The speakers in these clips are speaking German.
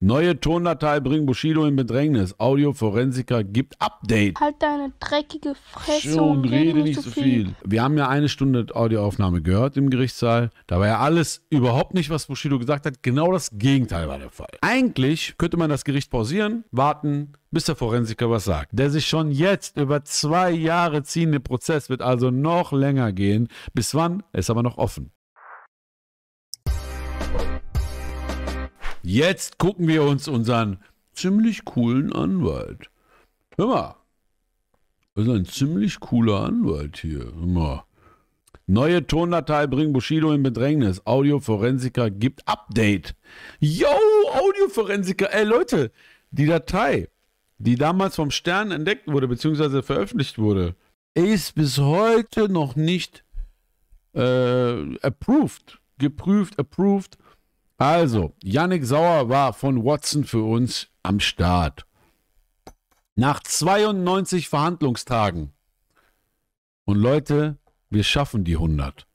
Neue Tondatei bringt Bushido in Bedrängnis. Audioforensiker gibt Update. Halt deine dreckige Fresse Schon, und rede, nicht so viel. viel. Wir haben ja eine Stunde Audioaufnahme gehört im Gerichtssaal. Da war ja alles überhaupt nicht, was Bushido gesagt hat. Genau das Gegenteil war der Fall. Eigentlich könnte man das Gericht pausieren, warten, bis der Forensiker was sagt. Der sich schon jetzt über zwei Jahre ziehende Prozess wird also noch länger gehen. Bis wann? Ist aber noch offen. Jetzt gucken wir uns unseren ziemlich coolen Anwalt. Hör mal. Das ist ein ziemlich cooler Anwalt hier. Hör mal. Neue Tondatei bringt Bushido in Bedrängnis. Audioforensiker gibt Update. Yo, Audioforensiker. Ey, Leute, die Datei, die damals vom Stern entdeckt wurde, beziehungsweise veröffentlicht wurde, ist bis heute noch nicht äh, approved. Geprüft, approved. Also, Yannick Sauer war von Watson für uns am Start. Nach 92 Verhandlungstagen. Und Leute, wir schaffen die 100.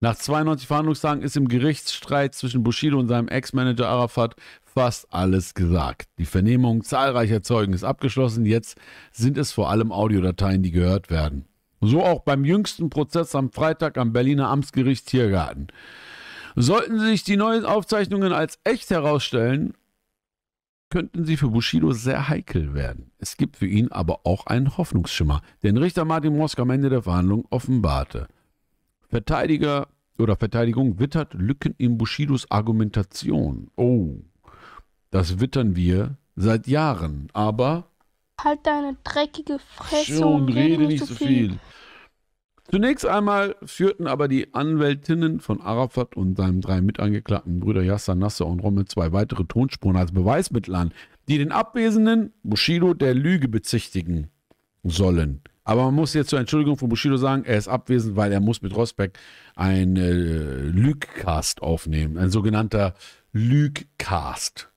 Nach 92 Verhandlungstagen ist im Gerichtsstreit zwischen Bushido und seinem Ex-Manager Arafat fast alles gesagt. Die Vernehmung zahlreicher Zeugen ist abgeschlossen. Jetzt sind es vor allem Audiodateien, die gehört werden. So auch beim jüngsten Prozess am Freitag am Berliner Amtsgericht Tiergarten. Sollten sich die neuen Aufzeichnungen als echt herausstellen, könnten sie für Bushido sehr heikel werden. Es gibt für ihn aber auch einen Hoffnungsschimmer, den Richter Martin Mosk am Ende der Verhandlung offenbarte. Verteidiger oder Verteidigung wittert Lücken in Bushidos Argumentation. Oh, das wittern wir seit Jahren, aber... Halt deine dreckige Fresse und rede nicht so viel. viel. Zunächst einmal führten aber die Anwältinnen von Arafat und seinem drei mitangeklagten Brüder Yasser Nasser und Rommel zwei weitere Tonspuren als Beweismittel an, die den Abwesenden Bushido der Lüge bezichtigen sollen. Aber man muss jetzt zur Entschuldigung von Bushido sagen, er ist abwesend, weil er muss mit Rosbeck einen äh, Lügcast aufnehmen, ein sogenannter Lügcast.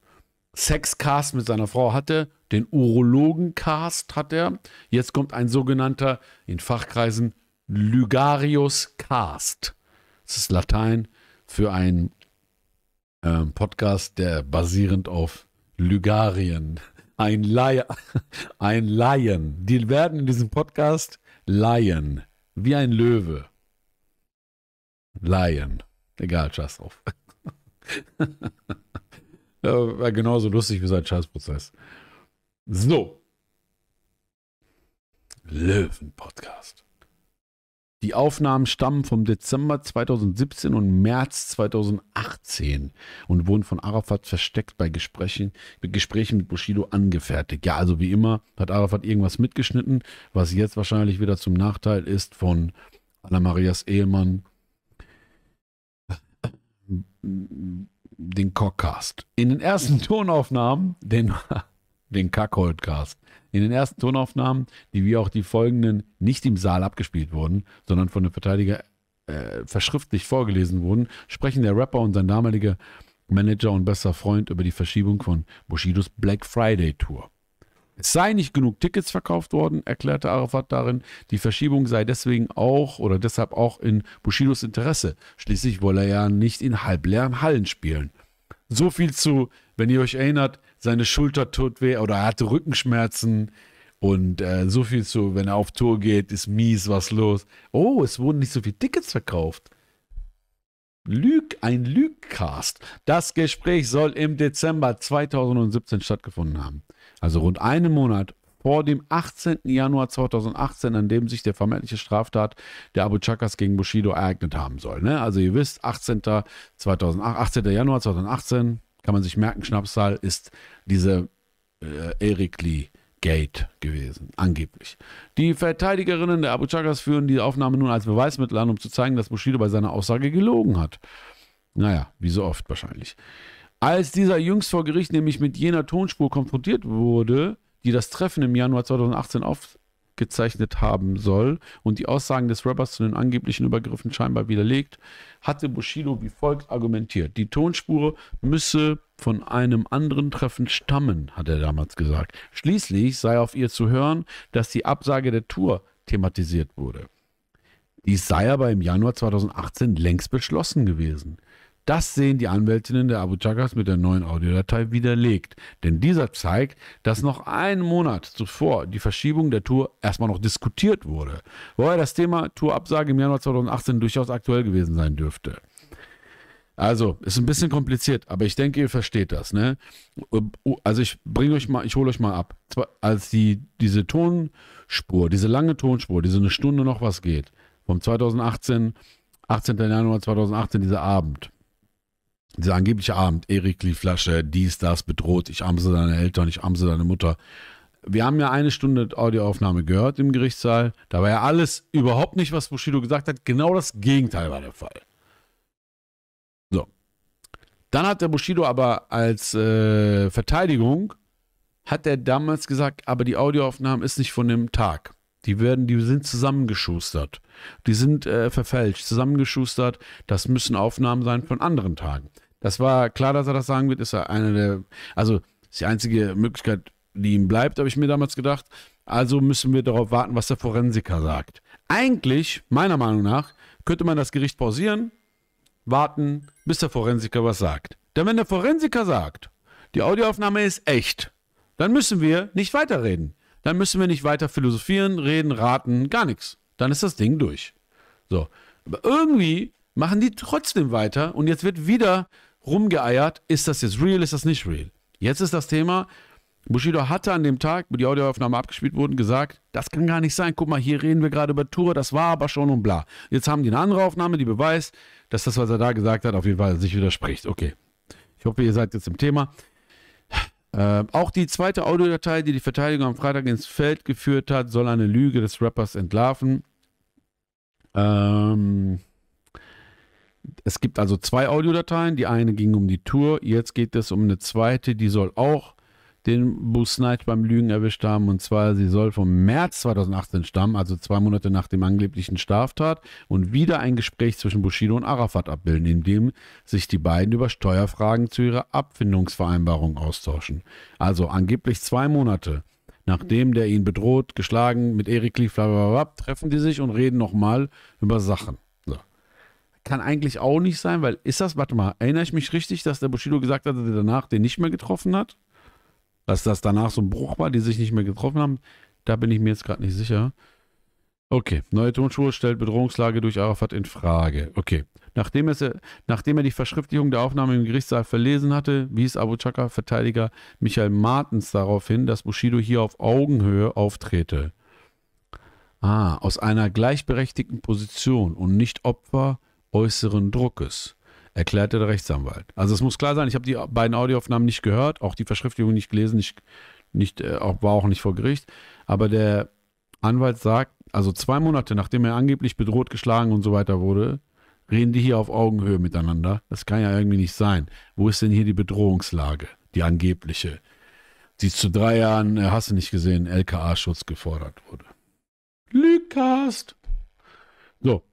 Sexcast mit seiner Frau hatte, den Urologencast hat er. Jetzt kommt ein sogenannter in Fachkreisen Lygarius Cast. Das ist Latein für einen äh, Podcast, der basierend auf Lygarien. Ein Laie, ein Laien. Die werden in diesem Podcast Laien. Wie ein Löwe. Laien. Egal, scheiß drauf. war genauso lustig wie sein Scheißprozess. So. Löwen-Podcast. Die Aufnahmen stammen vom Dezember 2017 und März 2018 und wurden von Arafat versteckt bei Gesprächen, Gesprächen mit Bushido angefertigt. Ja, also wie immer hat Arafat irgendwas mitgeschnitten, was jetzt wahrscheinlich wieder zum Nachteil ist von Anna Marias Ehemann, den Cockcast. In den ersten Tonaufnahmen, den den Kackholdcast. In den ersten Tonaufnahmen, die wie auch die folgenden nicht im Saal abgespielt wurden, sondern von dem Verteidiger äh, verschriftlich vorgelesen wurden, sprechen der Rapper und sein damaliger Manager und bester Freund über die Verschiebung von Bushidos Black Friday Tour. Es sei nicht genug Tickets verkauft worden, erklärte Arafat darin. Die Verschiebung sei deswegen auch oder deshalb auch in Bushidos Interesse. Schließlich wolle er ja nicht in halbleeren Hallen spielen. So viel zu wenn ihr euch erinnert, seine Schulter tut weh oder er hatte Rückenschmerzen und äh, so viel zu, wenn er auf Tour geht, ist mies was los. Oh, es wurden nicht so viele Tickets verkauft. Lüg, ein Lügcast. Das Gespräch soll im Dezember 2017 stattgefunden haben. Also rund einen Monat vor dem 18. Januar 2018, an dem sich der vermeintliche Straftat der Abu Chakas gegen Bushido ereignet haben soll. Ne? Also ihr wisst, 18. 2008, 18. Januar 2018, kann man sich merken, Schnapsal ist diese äh, Eric Lee. Gate gewesen, angeblich. Die Verteidigerinnen der Abu Chakas führen die Aufnahme nun als Beweismittel an, um zu zeigen, dass Bushido bei seiner Aussage gelogen hat. Naja, wie so oft wahrscheinlich. Als dieser jüngst vor Gericht nämlich mit jener Tonspur konfrontiert wurde, die das Treffen im Januar 2018 auf, gezeichnet haben soll und die Aussagen des Rappers zu den angeblichen Übergriffen scheinbar widerlegt, hatte Bushido wie folgt argumentiert. Die Tonspur müsse von einem anderen Treffen stammen, hat er damals gesagt. Schließlich sei auf ihr zu hören, dass die Absage der Tour thematisiert wurde. Dies sei aber im Januar 2018 längst beschlossen gewesen. Das sehen die Anwältinnen der Abu Chagas mit der neuen Audiodatei widerlegt, denn dieser zeigt, dass noch einen Monat zuvor die Verschiebung der Tour erstmal noch diskutiert wurde, wobei das Thema Tourabsage im Januar 2018 durchaus aktuell gewesen sein dürfte. Also, ist ein bisschen kompliziert, aber ich denke, ihr versteht das, ne? Oh, also, ich bringe euch mal, ich hole euch mal ab. Als die, diese Tonspur, diese lange Tonspur, diese eine Stunde noch was geht, vom 2018, 18. Januar 2018, dieser Abend, dieser angebliche Abend, Erik die Flasche, dies, das, bedroht, ich amse deine Eltern, ich amse deine Mutter. Wir haben ja eine Stunde Audioaufnahme gehört im Gerichtssaal. Da war ja alles überhaupt nicht, was Bushido gesagt hat. Genau das Gegenteil war der Fall. So. Dann hat der Bushido aber als äh, Verteidigung, hat er damals gesagt, aber die Audioaufnahme ist nicht von dem Tag. Die werden, die sind zusammengeschustert. Die sind äh, verfälscht, zusammengeschustert. Das müssen Aufnahmen sein von anderen Tagen. Das war klar, dass er das sagen wird. Ist er einer der, also ist die einzige Möglichkeit, die ihm bleibt, habe ich mir damals gedacht. Also müssen wir darauf warten, was der Forensiker sagt. Eigentlich, meiner Meinung nach, könnte man das Gericht pausieren, warten, bis der Forensiker was sagt. Denn wenn der Forensiker sagt, die Audioaufnahme ist echt, dann müssen wir nicht weiterreden. Dann müssen wir nicht weiter philosophieren, reden, raten, gar nichts. Dann ist das Ding durch. So. Aber irgendwie machen die trotzdem weiter und jetzt wird wieder rumgeeiert, ist das jetzt real, ist das nicht real? Jetzt ist das Thema, Bushido hatte an dem Tag, wo die Audioaufnahmen abgespielt wurden, gesagt, das kann gar nicht sein, guck mal, hier reden wir gerade über Tour, das war aber schon und bla. Jetzt haben die eine andere Aufnahme, die beweist, dass das, was er da gesagt hat, auf jeden Fall sich widerspricht. Okay, ich hoffe, ihr seid jetzt im Thema. Äh, auch die zweite Audiodatei, die die Verteidigung am Freitag ins Feld geführt hat, soll eine Lüge des Rappers entlarven. Ähm, es gibt also zwei Audiodateien. Die eine ging um die Tour. Jetzt geht es um eine zweite, die soll auch den Bruce Knight beim Lügen erwischt haben. Und zwar, sie soll vom März 2018 stammen, also zwei Monate nach dem angeblichen Straftat, und wieder ein Gespräch zwischen Bushido und Arafat abbilden, in dem sich die beiden über Steuerfragen zu ihrer Abfindungsvereinbarung austauschen. Also angeblich zwei Monate. Nachdem der ihn bedroht, geschlagen, mit Erik lief, bla bla bla, treffen die sich und reden nochmal über Sachen kann eigentlich auch nicht sein, weil ist das, warte mal, erinnere ich mich richtig, dass der Bushido gesagt hat, dass er danach den nicht mehr getroffen hat? Dass das danach so ein Bruch war, die sich nicht mehr getroffen haben? Da bin ich mir jetzt gerade nicht sicher. Okay, neue Tonschuhe stellt Bedrohungslage durch Arafat in Frage. Okay, nachdem, es, nachdem er die Verschriftlichung der Aufnahme im Gerichtssaal verlesen hatte, wies Abu Chaka Verteidiger Michael Martens darauf hin, dass Bushido hier auf Augenhöhe auftrete. Ah, aus einer gleichberechtigten Position und nicht Opfer äußeren Druckes, erklärte der Rechtsanwalt. Also es muss klar sein, ich habe die beiden Audioaufnahmen nicht gehört, auch die Verschriftung nicht gelesen, nicht, nicht, äh, war auch nicht vor Gericht. Aber der Anwalt sagt, also zwei Monate nachdem er angeblich bedroht, geschlagen und so weiter wurde, reden die hier auf Augenhöhe miteinander. Das kann ja irgendwie nicht sein. Wo ist denn hier die Bedrohungslage, die angebliche, die zu drei Jahren, äh, hast du nicht gesehen, LKA-Schutz gefordert wurde? Lügcast! So,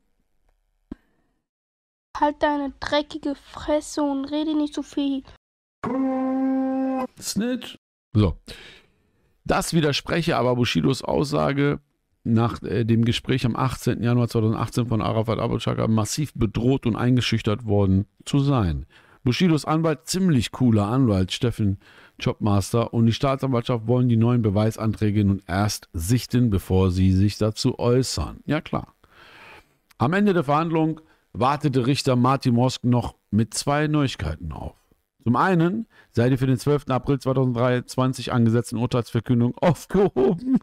Halt deine dreckige Fresse und rede nicht so viel. Snitch. So. Das widerspreche aber Bushidos Aussage nach äh, dem Gespräch am 18. Januar 2018 von Arafat Abouchaka massiv bedroht und eingeschüchtert worden zu sein. Bushidos Anwalt, ziemlich cooler Anwalt, Steffen Jobmaster, und die Staatsanwaltschaft wollen die neuen Beweisanträge nun erst sichten, bevor sie sich dazu äußern. Ja klar. Am Ende der Verhandlung wartete Richter Martin Mosken noch mit zwei Neuigkeiten auf. Zum einen sei die für den 12. April 2023 angesetzten Urteilsverkündung aufgehoben.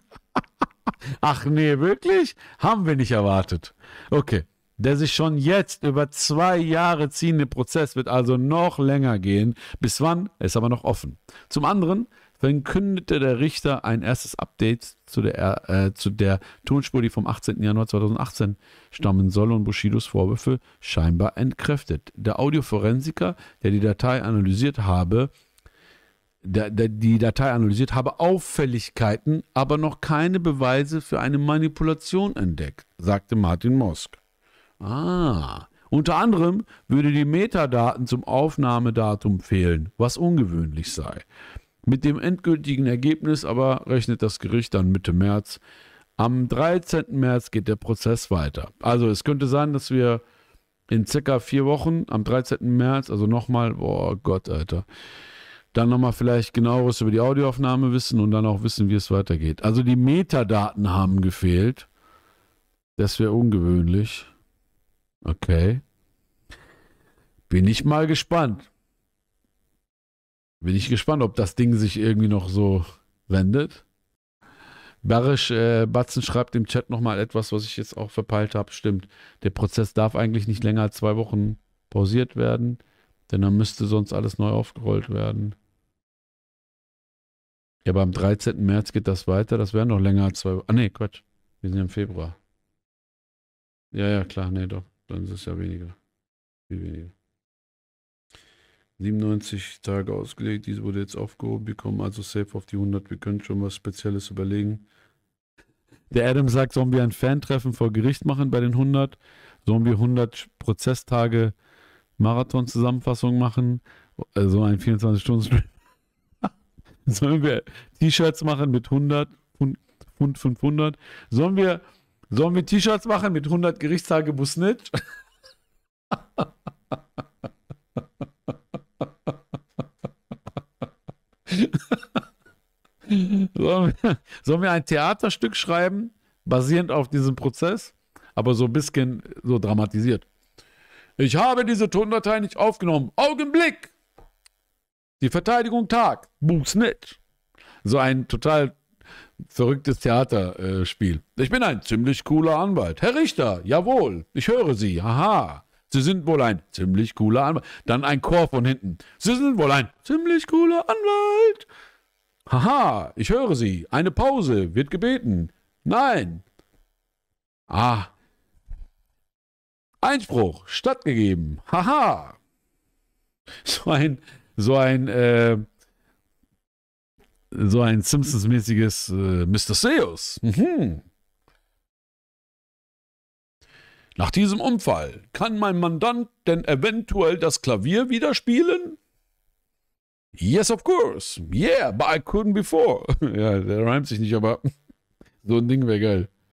Ach nee, wirklich? Haben wir nicht erwartet. Okay. Der sich schon jetzt über zwei Jahre ziehende Prozess wird also noch länger gehen. Bis wann? Ist aber noch offen. Zum anderen verkündete der Richter ein erstes Update zu der, äh, zu der Tonspur, die vom 18. Januar 2018 stammen soll und Bushidos Vorwürfe scheinbar entkräftet. Der Audioforensiker, der die Datei analysiert habe, der die Datei analysiert habe, Auffälligkeiten, aber noch keine Beweise für eine Manipulation entdeckt, sagte Martin Mosk. Ah, unter anderem würde die Metadaten zum Aufnahmedatum fehlen, was ungewöhnlich sei. Mit dem endgültigen Ergebnis aber rechnet das Gericht dann Mitte März. Am 13. März geht der Prozess weiter. Also es könnte sein, dass wir in circa vier Wochen, am 13. März, also nochmal, boah Gott, Alter, dann nochmal vielleicht genaueres über die Audioaufnahme wissen und dann auch wissen, wie es weitergeht. Also die Metadaten haben gefehlt. Das wäre ungewöhnlich. Okay. Bin ich mal gespannt. Bin ich gespannt, ob das Ding sich irgendwie noch so wendet. Barisch äh, Batzen schreibt im Chat nochmal etwas, was ich jetzt auch verpeilt habe. Stimmt, der Prozess darf eigentlich nicht länger als zwei Wochen pausiert werden, denn dann müsste sonst alles neu aufgerollt werden. Ja, aber am 13. März geht das weiter. Das wären noch länger als zwei Wochen. Ah, ne, Quatsch. Wir sind ja im Februar. Ja, ja, klar, Ne, doch. Dann ist es ja weniger. Viel weniger. 97 Tage ausgelegt. Diese wurde jetzt aufgehoben. Wir kommen also safe auf die 100. Wir können schon was Spezielles überlegen. Der Adam sagt, sollen wir ein Fan-Treffen vor Gericht machen bei den 100? Sollen wir 100 Prozesstage Marathon-Zusammenfassung machen? also ein 24-Stunden-Stream. sollen wir T-Shirts machen mit 100 Pfund 500? Sollen wir, sollen wir T-Shirts machen mit 100 Gerichtstage Busnitch? sollen wir, sollen wir ein Theaterstück schreiben, basierend auf diesem Prozess, aber so ein bisschen so dramatisiert. Ich habe diese Tondatei nicht aufgenommen. Augenblick! Die Verteidigung Tag. tagt. Bußnett. So ein total verrücktes Theaterspiel. Äh, ich bin ein ziemlich cooler Anwalt. Herr Richter, jawohl, ich höre Sie. Haha. Sie sind wohl ein ziemlich cooler Anwalt. Dann ein Chor von hinten. Sie sind wohl ein ziemlich cooler Anwalt. Haha, ich höre Sie. Eine Pause. Wird gebeten. Nein. Ah. Einspruch. Stattgegeben. Haha. So ein, so ein, äh, so ein Simpsons-mäßiges äh, Mr. Seus. Mhm. Nach diesem Unfall kann mein Mandant denn eventuell das Klavier wieder spielen? Yes, of course. Yeah, but I couldn't before. ja, der reimt sich nicht, aber so ein Ding wäre geil.